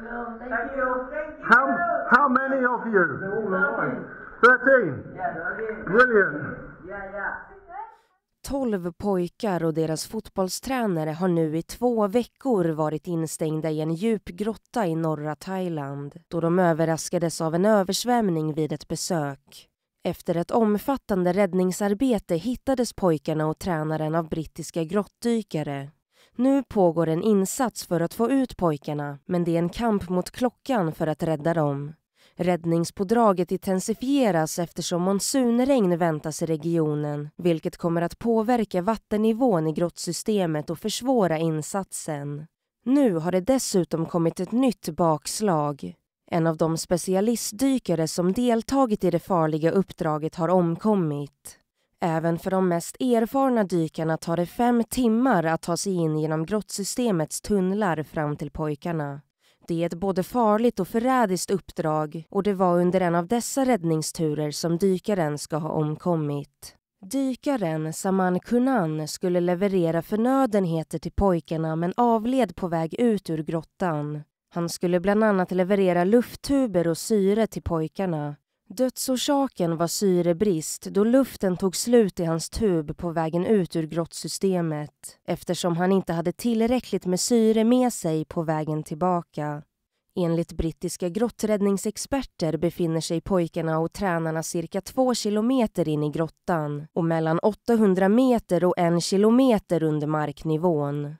thank, you. How, how many of you? Thirteen. Brilliant. 12 pojkar och deras fotbollstränare har nu i två veckor varit instängda i en djup grotta i norra Thailand då de överraskades av en översvämning vid ett besök. Efter ett omfattande räddningsarbete hittades pojkarna och tränaren av brittiska grottdykare nu pågår en insats för att få ut pojkarna men det är en kamp mot klockan för att rädda dem. Räddningspådraget intensifieras eftersom monsunregn väntas i regionen vilket kommer att påverka vattennivån i grottsystemet och försvåra insatsen. Nu har det dessutom kommit ett nytt bakslag. En av de specialistdykare som deltagit i det farliga uppdraget har omkommit. Även för de mest erfarna dykarna tar det fem timmar att ta sig in genom grottsystemets tunnlar fram till pojkarna. Det är ett både farligt och förrädiskt uppdrag och det var under en av dessa räddningsturer som dykaren ska ha omkommit. Dykaren Saman Kunan skulle leverera förnödenheter till pojkarna men avled på väg ut ur grottan. Han skulle bland annat leverera lufttuber och syre till pojkarna. Dödsorsaken var syrebrist då luften tog slut i hans tub på vägen ut ur grottsystemet eftersom han inte hade tillräckligt med syre med sig på vägen tillbaka. Enligt brittiska grotträddningsexperter befinner sig pojkarna och tränarna cirka två kilometer in i grottan och mellan 800 meter och en kilometer under marknivån.